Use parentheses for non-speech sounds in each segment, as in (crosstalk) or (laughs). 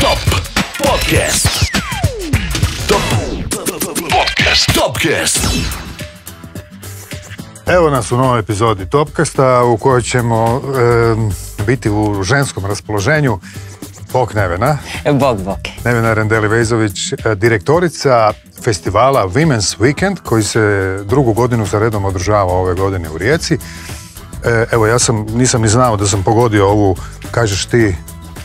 Top Podcast. Top Podcast. Evo nas u novoj epizodi Topkasta u kojoj ćemo biti u ženskom raspoloženju. Bok Nevena. Bok, bok. Nevena rendeli Vejzović, e, direktorica festivala Women's Weekend koji se drugu godinu za redom održava ove godine u Rijeci. E, evo, ja sam, nisam ni znao da sam pogodio ovu, kažeš ti,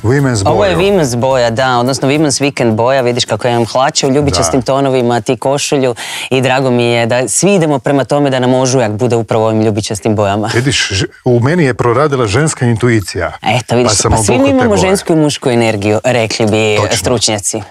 Women's Ovo je Women's boja, da, odnosno Women's Weekend boja, vidiš kako imam hlače u ljubičastim tonovima, ti košulju i drago mi je da svi idemo prema tome da nam ožujak bude upravo ovim ljubičastim bojama. Vidiš, u meni je proradila ženska intuicija. Eto, vidiš, pa, pa svi mi imamo žensku i mušku energiju, rekli bi e, stručnjaci.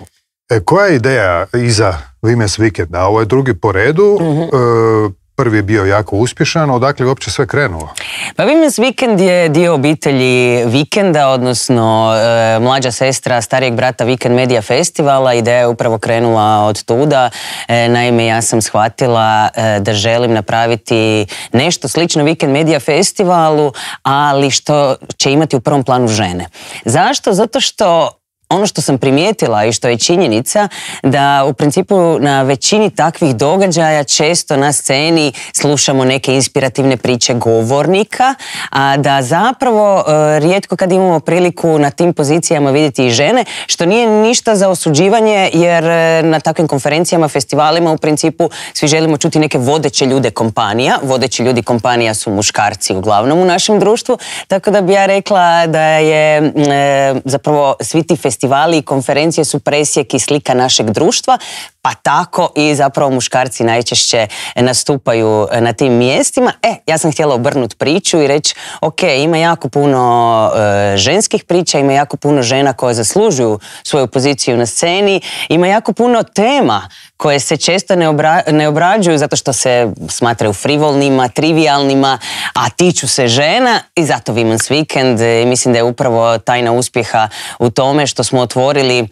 E, koja je ideja iza Women's Weekenda? Ovo je drugi po redu. Mhm. E, prvi je bio jako uspješan, odakle je uopće sve krenulo? Pa Women's Weekend je dio obitelji Vikenda, odnosno e, mlađa sestra starijeg brata Vikend Media Festivala. Ideja je upravo krenula od tuda. E, naime, ja sam shvatila e, da želim napraviti nešto slično Vikend Media Festivalu, ali što će imati u prvom planu žene. Zašto? Zato što ono što sam primijetila i što je činjenica da u principu na većini takvih događaja često na sceni slušamo neke inspirativne priče govornika, a da zapravo e, rijetko kad imamo priliku na tim pozicijama vidjeti i žene, što nije ništa za osuđivanje jer e, na takvim konferencijama, festivalima u principu svi želimo čuti neke vodeće ljude kompanija. Vodeći ljudi kompanija su muškarci uglavnom u našem društvu, tako da bi ja rekla da je e, zapravo svi ti festivali festivali i konferencije su presjek i slika našeg društva, pa tako i zapravo muškarci najčešće nastupaju na tim mjestima. E, ja sam htjela obrnuti priču i reći, ok, ima jako puno e, ženskih priča, ima jako puno žena koje zaslužuju svoju poziciju na sceni, ima jako puno tema koje se često ne, obrađuju zato što se smatraju frivolnima, trivialnima, a tiču se žena i zato Women's Weekend i mislim da je upravo tajna uspjeha u tome što smo smo otvorili e,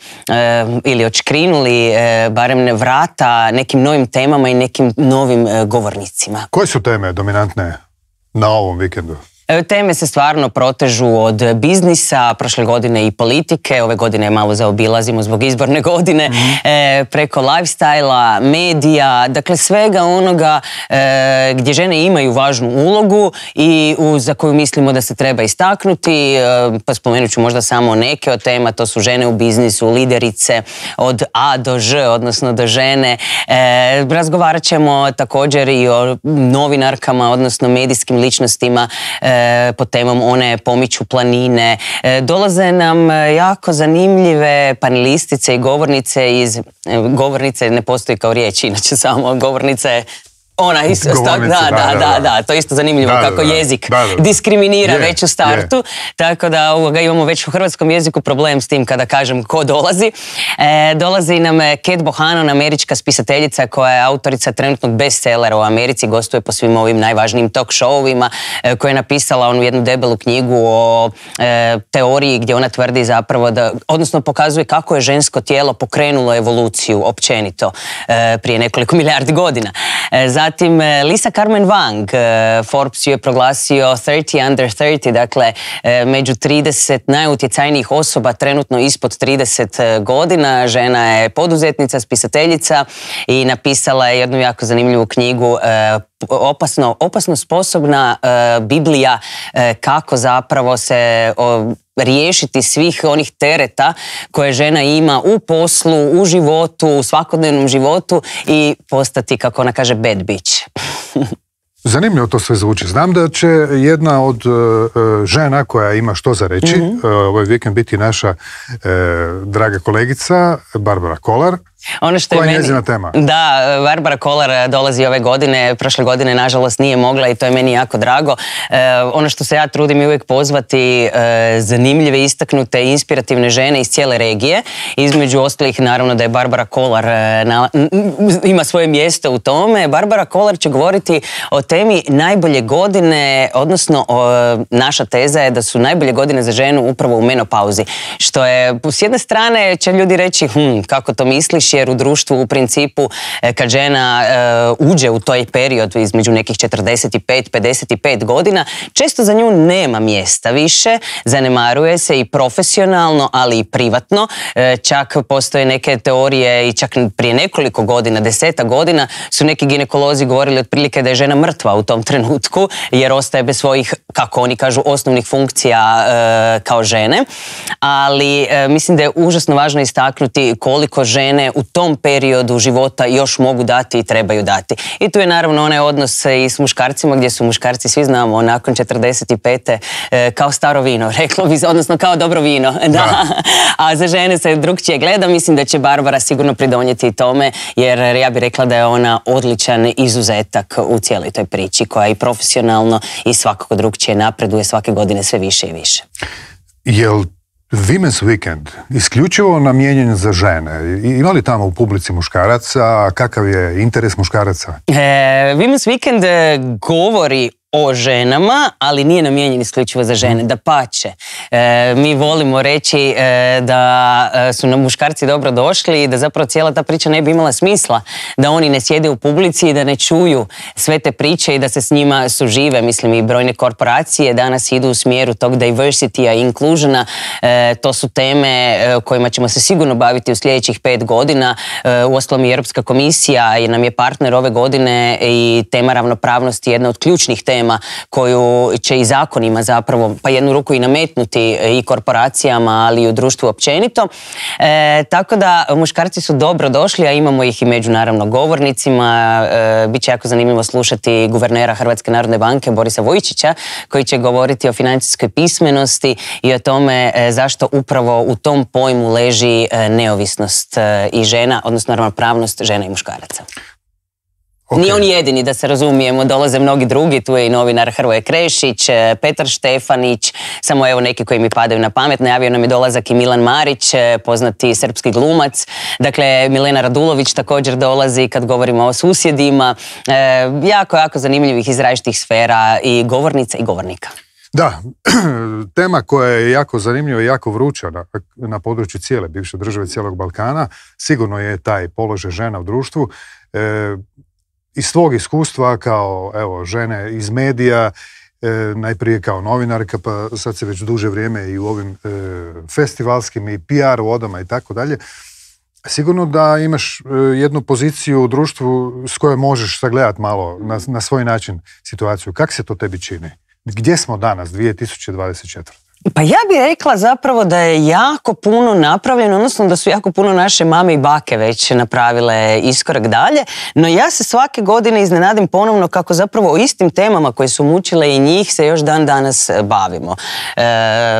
ili očkrinuli e, barem ne vrata nekim novim temama i nekim novim e, govornicima. Koje su teme dominantne na ovom vikendu? E, teme se stvarno protežu od biznisa, prošle godine i politike, ove godine malo zaobilazimo zbog izborne (laughs) godine, mhm. e, preko lifestyle medija, dakle svega onoga e, gdje žene imaju važnu ulogu i za koju mislimo da se treba istaknuti, pa spomenut ću možda samo neke od tema, to su žene u biznisu, liderice od A do Ž, odnosno do žene. Razgovarat ćemo također i o novinarkama, odnosno medijskim ličnostima E, pod temom one pomiću planine. E, dolaze nam e, jako zanimljive panelistice i govornice iz govornice ne postoji kao riječ, inače samo govornice ona isto, da, da, da, da, to je isto zanimljivo kako jezik diskriminira već u startu, tako da ovoga, imamo već u hrvatskom jeziku problem s tim kada kažem ko dolazi. E, dolazi nam e, ket Bohanon, američka spisateljica koja je autorica trenutnog bestsellera u Americi, gostuje po svim ovim najvažnijim talk showovima, e, koja je napisala onu jednu debelu knjigu o teoriji gdje ona tvrdi zapravo da, odnosno pokazuje kako je žensko tijelo pokrenulo evoluciju općenito prije nekoliko milijardi godina. Za Zatim e, Lisa Carmen Wang, e, Forbes ju je proglasio 30 under 30, dakle e, među 30 najutjecajnijih osoba trenutno ispod 30 godina. Žena je poduzetnica, spisateljica i napisala je jednu jako zanimljivu knjigu opasno, opasno sposobna e, Biblija e, kako zapravo se riješiti svih onih tereta koje žena ima u poslu, u životu, u svakodnevnom životu i postati, kako ona kaže, bad bitch. (laughs) Zanimljivo to sve zvuči. Znam da će jedna od e, žena koja ima što za reći, mhm. ovaj vikend biti naša draga kolegica Barbara Kolar, ono što je, meni, tema? Da, Barbara Kolar eh, dolazi ove godine, prošle godine nažalost nije mogla i to je meni jako drago. Eh, ono što se ja trudim je uvijek pozvati eh, zanimljive, istaknute, inspirativne žene iz cijele regije. Između ostalih naravno da je Barbara Kolar ima svoje mjesto u tome. Barbara Kolar će govoriti o temi najbolje godine, odnosno naša teza je da su najbolje godine za ženu upravo u menopauzi. Što je, s jedne strane će ljudi reći, hm, kako to misliš, jer u društvu u principu e, kad žena e, uđe u taj period između nekih 45-55 godina, često za nju nema mjesta više, zanemaruje se i profesionalno, ali i privatno. E, čak postoje neke teorije i čak prije nekoliko godina, deseta godina, su neki ginekolozi govorili otprilike da je žena mrtva u tom trenutku jer ostaje bez svojih, kako oni kažu, osnovnih funkcija kao žene. Ali mislim da je užasno važno istaknuti koliko žene u tom periodu života još mogu dati i trebaju dati. I tu je naravno onaj odnos i s muškarcima gdje su muškarci, svi znamo, nakon 45. E, kao staro vino, (laughs) reklo bi, odnosno kao dobro vino. (laughs) Da. A za žene se drugčije gleda, mislim da će Barbara sigurno pridonijeti i tome, jer ja bih rekla da je ona odličan izuzetak u cijeloj toj priči koja i profesionalno i svakako drugčije napreduje svake godine sve više i više. Jel Women's Weekend, isključivo namijenjen za žene. Ima li tamo u publici muškaraca? Kakav je interes muškaraca? E, Women's Weekend e, govori o ženama, ali nije namijenjen isključivo za žene, da pače. E, mi volimo reći e, da e, su nam muškarci dobro došli i da zapravo cijela ta priča ne bi imala smisla, da oni ne sjede u publici i da ne čuju sve te priče i da se s njima sužive. Mislim i brojne korporacije danas idu u smjeru tog diversity-a i inclusiona. a to su teme kojima ćemo se sigurno baviti u sljedećih pet godina. Uostalom i Europska komisija nam je partner ove godine i tema ravnopravnosti je jedna od ključnih tema tema koju će i zakonima zapravo pa jednu ruku i nametnuti e, i korporacijama ali i u društvu općenito. E, tako da muškarci su dobro došli, a imamo ih i među naravno govornicima. E, Biće jako zanimljivo slušati guvernera Hrvatske narodne banke Borisa Vojčića koji će govoriti o financijskoj pismenosti i o tome e, zašto upravo u tom pojmu leži e, neovisnost i žena, odnosno ravnopravnost žena i muškaraca. Okay. Nije on jedini, da se razumijemo, dolaze mnogi drugi, tu je i novinar Hrvoje Krešić, e, Petar Štefanić, samo evo neki koji mi padaju na pamet, najavio nam je dolazak i Milan Marić, e, poznati srpski glumac, dakle Milena Radulović također dolazi kad govorimo o susjedima, e, jako, jako zanimljivih iz različitih sfera i govornica i govornika. Da, (clears throat) tema koja je jako zanimljiva i jako vruća na, području cijele bivše države, cijelog Balkana, sigurno je taj položaj žena u društvu iz svog iskustva kao evo, žene iz medija, e, najprije kao novinarka, pa sad se već duže vrijeme i u ovim e, festivalskim i PR vodama i tako dalje, sigurno da imaš e, jednu poziciju u društvu s kojoj možeš sagledati malo na, na svoj način situaciju. Kako se to tebi čini? Gdje smo danas, 2024. Pa ja bih rekla zapravo da je jako puno napravljeno, odnosno da su jako puno naše mame i bake već napravile iskorak dalje, no ja se svake godine iznenadim ponovno kako zapravo o istim temama koje su mučile i njih se još dan danas e, bavimo. E,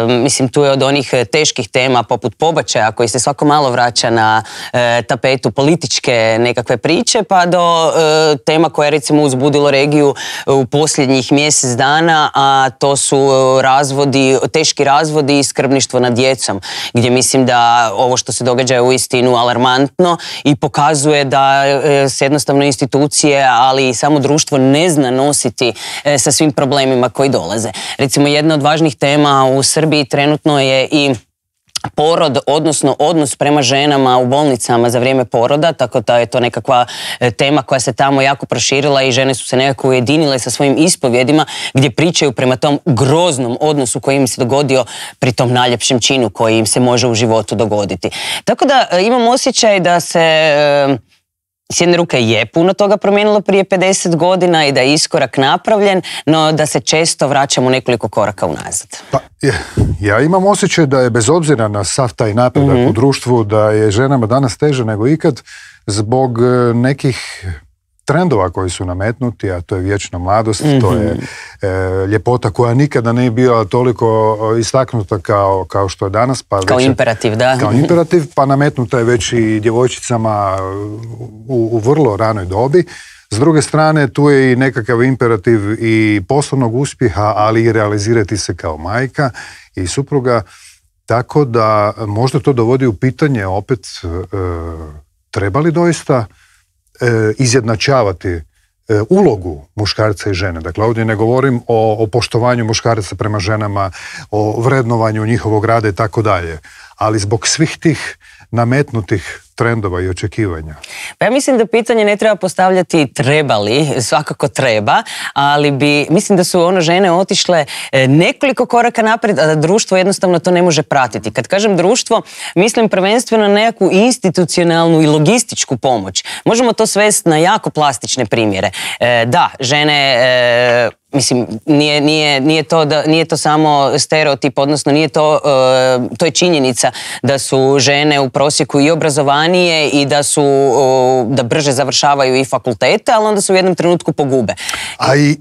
mislim, tu je od onih teških tema poput pobačaja koji se svako malo vraća na e, tapetu političke nekakve priče pa do e, tema koja je recimo uzbudilo regiju u posljednjih mjesec dana, a to su razvodi teških razvodi i skrbništvo nad djecom, gdje mislim da ovo što se događa je uistinu alarmantno i pokazuje da e, se jednostavno institucije, ali i samo društvo ne zna nositi e, sa svim problemima koji dolaze. Recimo jedna od važnih tema u Srbiji trenutno je i porod, odnosno odnos prema ženama u bolnicama za vrijeme poroda, tako da je to nekakva e, tema koja se tamo jako proširila i žene su se nekako ujedinile sa svojim ispovjedima gdje pričaju prema tom groznom odnosu koji im se dogodio pri tom najljepšem činu koji im se može u životu dogoditi. Tako da e, imam osjećaj da se e, s jedne ruke je puno toga promijenilo prije 50 godina i da je iskorak napravljen, no da se često vraćamo nekoliko koraka unazad. Pa, ja imam osjećaj da je bez obzira na sav taj napredak mhm. u društvu, da je ženama danas teže nego ikad zbog e, nekih trendova koji su nametnuti, a to je vječna mladost, to je mhm. e, ljepota koja nikada nije bila toliko e, istaknuta kao, kao što je danas. Pa kao imperativ, da. Kao imperativ, pa nametnuta je već i djevojčicama u, vrlo ranoj dobi. S druge strane, tu je i nekakav imperativ i poslovnog uspjeha, ali i realizirati se kao majka i supruga, tako da možda to dovodi u pitanje opet trebali treba li doista E, izjednačavati e, ulogu muškarca i žene. Dakle, ovdje ne govorim o, poštovanju muškaraca prema ženama, o vrednovanju njihovog rada i tako dalje. Ali zbog svih tih nametnutih trendova i očekivanja? Pa ja mislim da pitanje ne treba postavljati treba li, svakako treba, ali bi, mislim da su ono žene otišle e, nekoliko koraka naprijed, a da društvo jednostavno to ne može pratiti. Kad kažem društvo, mislim prvenstveno na nekakvu institucionalnu i logističku pomoć. Možemo to svesti na jako plastične primjere. E, da, žene e, Mislim, nije, nije, nije, to da, nije to samo stereotip, odnosno nije to, e, to je činjenica da su žene u prosjeku i obrazovanije i da su, da brže završavaju i fakultete, ali onda se u jednom trenutku pogube. A i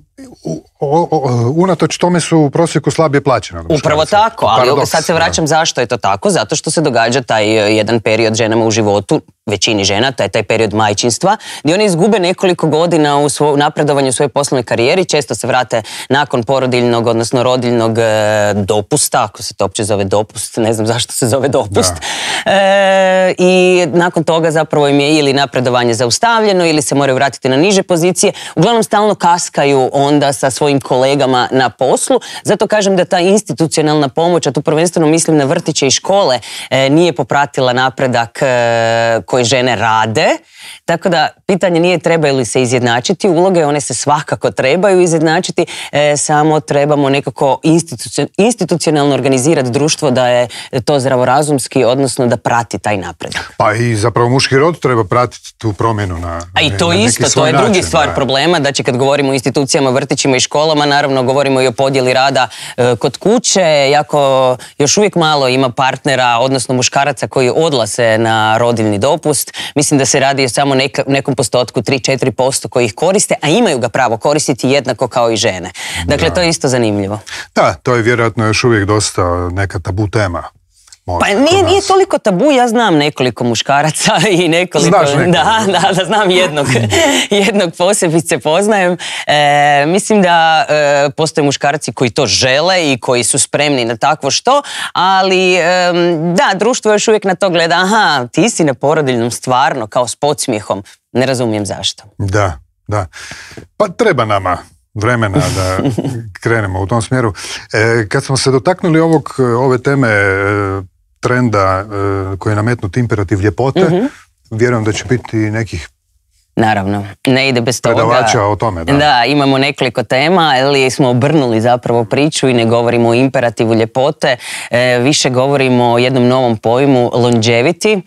unatoč tome su u prosjeku slabije plaćene. Ono Upravo tako, ali sad se vraćam zašto je to tako, zato što se događa taj e, jedan period ženama u životu, većini žena, taj, taj period majčinstva, gdje one izgube nekoliko godina u napredovanju svoje svojoj poslovnoj karijeri, često se vrate nakon porodiljnog, odnosno rodiljnog e, dopusta, ako se to opće zove dopust, ne znam zašto se zove dopust, e, i nakon toga zapravo im je ili napredovanje zaustavljeno, ili se moraju vratiti na niže pozicije, uglavnom stalno kaskaju onda sa svojim kolegama na poslu. Zato kažem da ta institucionalna pomoć, a tu prvenstveno mislim na vrtiće i škole, e, nije popratila napredak e, koji žene rade. Tako da Pitanje nije treba li se izjednačiti uloge, one se svakako trebaju izjednačiti, e, samo trebamo nekako institucionalno organizirati društvo da je to zdravorazumski, odnosno da prati taj napredak. Pa i zapravo muški rod treba pratiti tu promjenu na, A i to isto, to je drugi stvar problema, da će kad govorimo o institucijama, vrtićima i školama, naravno govorimo i o podjeli rada e, kod kuće, jako još uvijek malo ima partnera, odnosno muškaraca koji odlase na rodiljni dopust. Mislim da se radi samo nekom postotku 3-4% koji ih koriste, a imaju ga pravo koristiti jednako kao i žene. Dakle, to je isto zanimljivo. Da, to je vjerojatno još uvijek dosta neka tabu tema. pa nije, toliko tabu, ja znam nekoliko muškaraca (laughs) i nekoliko... Znaš nekoliko. Da, da, znam jednog, (laughs) jednog posebice poznajem. E, mislim da e, postoje muškarci koji to žele i koji su spremni na takvo što, ali da, društvo još uvijek na to gleda, aha, ti si na porodiljnom stvarno, kao s podsmijehom. Ne razumijem zašto. Da, da. Pa treba nama vremena da (laughs) krenemo u tom smjeru. E, kad smo se dotaknuli ovog, ove teme e, trenda e, koji je nametnut imperativ ljepote, mhm. vjerujem da će biti nekih Naravno, ne ide bez predavača toga. o tome, da. Da, imamo nekoliko tema, ali smo obrnuli zapravo priču i ne govorimo o imperativu ljepote, više govorimo o jednom novom pojmu longevity,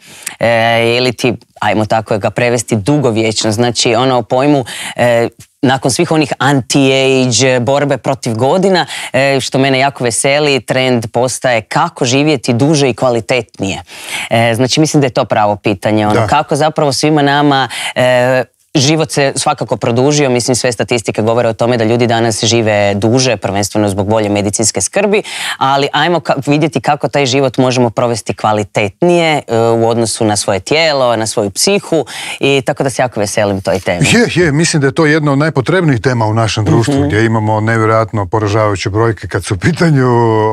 ili ti ajmo tako ga prevesti, dugovječno. Znači, ono u pojmu e, nakon svih onih anti-age borbe protiv godina, e, što mene jako veseli, trend postaje kako živjeti duže i kvalitetnije. E, znači, mislim da je to pravo pitanje. Ono, Kako zapravo svima nama Život se svakako produžio, mislim sve statistike govore o tome da ljudi danas žive duže, prvenstveno zbog bolje medicinske skrbi, ali ajmo vidjeti kako taj život možemo provesti kvalitetnije e, u odnosu na svoje tijelo, na svoju psihu i tako da se jako veselim toj temi. Je, je, mislim da je to jedna od najpotrebnijih tema u našem društvu mhm. gdje imamo nevjerojatno poražavajuće brojke kad su u pitanju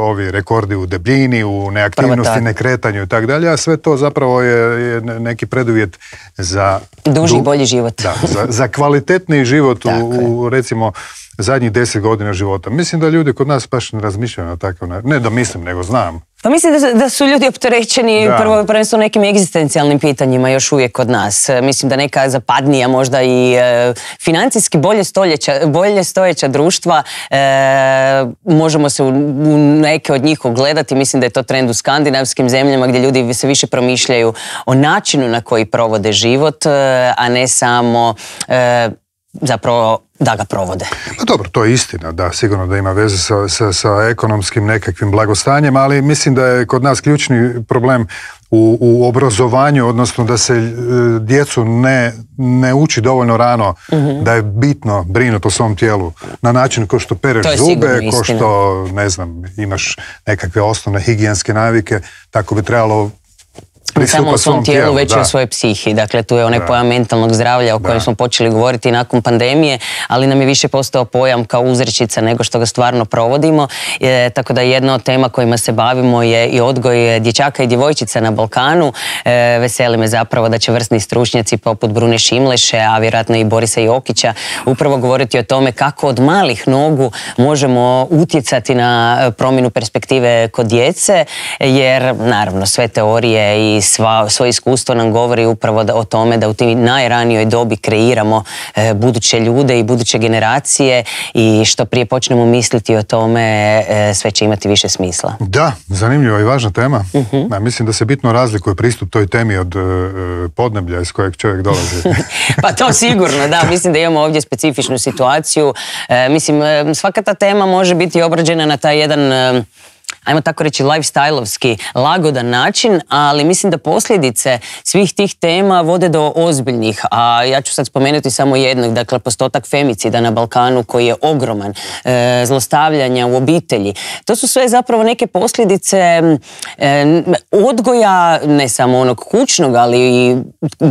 ovi rekordi u debljini, u neaktivnosti, nekretanju i tako dalje, a sve to zapravo je, neki preduvjet za... Duži i bolji život za, kvalitetni život u recimo zadnjih deset godina života. Mislim da ljudi kod nas baš ne razmišljaju na takav način. Ne da mislim, nego znam. Pa mislim da su, da su ljudi opterećeni prvo prvenstvo nekim egzistencijalnim pitanjima još uvijek kod nas. E, mislim da neka zapadnija možda i e, financijski bolje, bolje stojeća društva e, možemo se u, neke od njih ogledati. Mislim da je to trend u skandinavskim zemljama gdje ljudi se više promišljaju o načinu na koji provode život, a ne samo zapravo da ga provode. Pa dobro, to je istina, da, sigurno da ima veze sa, sa, sa ekonomskim nekakvim blagostanjem, ali mislim da je kod nas ključni problem u, u obrazovanju, odnosno da se e, djecu ne, ne uči dovoljno rano mhm. da je bitno brinuti o svom tijelu na način ko što pereš zube, ko što, ne znam, imaš nekakve osnovne higijenske navike, tako bi trebalo ne samo u svom tijelu, već i svojoj psihi. Dakle, tu je onaj pojam mentalnog zdravlja o kojem smo počeli govoriti nakon pandemije, ali nam je više postao pojam kao uzrečica nego što ga stvarno provodimo. E, tako da jedna od tema kojima se bavimo je i odgoj dječaka i djevojčica na Balkanu. E, veseli me zapravo da će vrsni stručnjaci poput Brune Šimleše, a vjerojatno i Borisa Jokića, upravo govoriti o tome kako od malih nogu možemo utjecati na e, promjenu perspektive kod djece, jer naravno sve teorije i sva, svoje iskustvo nam govori upravo o tome da u tim najranijoj dobi kreiramo e, buduće ljude i buduće generacije i što prije počnemo misliti o tome e, sve će imati više smisla. Da, zanimljiva i važna tema. uh mislim da se bitno razlikuje pristup toj temi od e, podneblja iz kojeg čovjek dolazi. (laughs) pa to sigurno, (laughs) da. Mislim da imamo ovdje specifičnu situaciju. Mislim, svaka ta tema može biti obrađena na taj jedan ajmo tako reći, lifestyle-ovski lagodan način, ali mislim da posljedice svih tih tema vode do ozbiljnih, a ja ću sad spomenuti samo jednog, dakle postotak femicida na Balkanu koji je ogroman, e, zlostavljanja u obitelji. To su sve zapravo neke posljedice e, odgoja, ne samo onog kućnog, ali i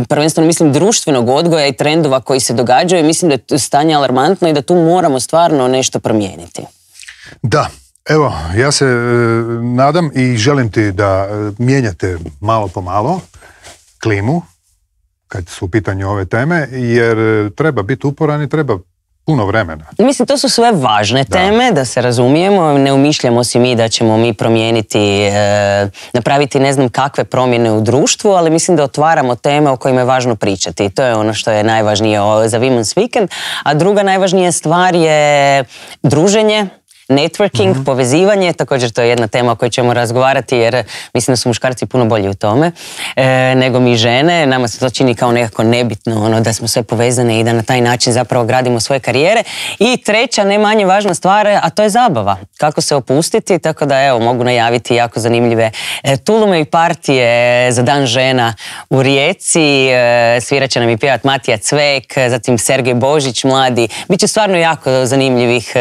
prvenstveno mislim društvenog odgoja i trendova koji se događaju. Mislim da je stanje alarmantno i da tu moramo stvarno nešto promijeniti. Da, Evo, ja se e, nadam i želim ti da e, mijenjate malo po malo klimu kad su u pitanju ove teme, jer e, treba biti uporan i treba puno vremena. Mislim, to su sve važne teme, da se razumijemo, ne umišljamo si mi da ćemo mi promijeniti, napraviti ne znam kakve promjene u društvu, ali mislim da otvaramo teme o kojima je važno pričati to je ono što je najvažnije za Women's Weekend. A druga najvažnija stvar je druženje, networking, mhm. povezivanje, također to je jedna tema o kojoj ćemo razgovarati jer eh, mislim da su muškarci puno bolji u tome eh, nego mi žene. Nama se to čini kao nekako nebitno, ono, da smo sve povezane i da na taj način zapravo gradimo svoje karijere. I treća, ne manje važna stvar, a to je zabava. Kako se opustiti, tako da evo, mogu najaviti jako zanimljive eh, tulume i partije za dan žena u Rijeci. E, će nam i pjevat Matija Cvek, zatim Sergej Božić, mladi. će stvarno jako zanimljivih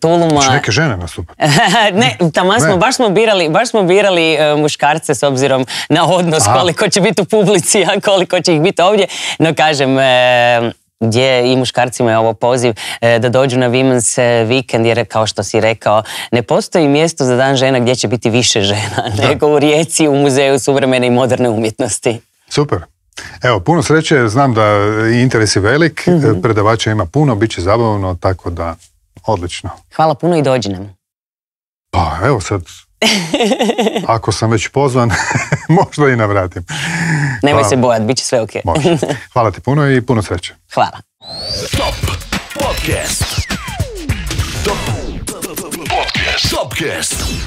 tuluma. Čekaj, žene nastupati. (laughs) ne, tamo smo, baš smo birali, baš smo birali e, muškarce s obzirom na odnos koliko će biti u publici, a koliko će ih biti ovdje. No kažem, e, gdje i muškarcima je ovo poziv e, da dođu na Women's Weekend jer kao što si rekao ne postoji mjesto za dan žena gdje će biti više žena (laughs) nego u Rijeci u Muzeju suvremene i moderne umjetnosti. Super. Evo, puno sreće, znam da interes je velik, mhm. predavača ima puno, bit će zabavno, tako da Odlično. Hvala puno i dođi nam. Pa evo sad, (laughs) ako sam već pozvan, (laughs) možda i navratim. Nemoj se bojati, bit će sve ok. Može. (laughs) Hvala ti puno i puno sreće. Hvala. Top Podcast. Podcast.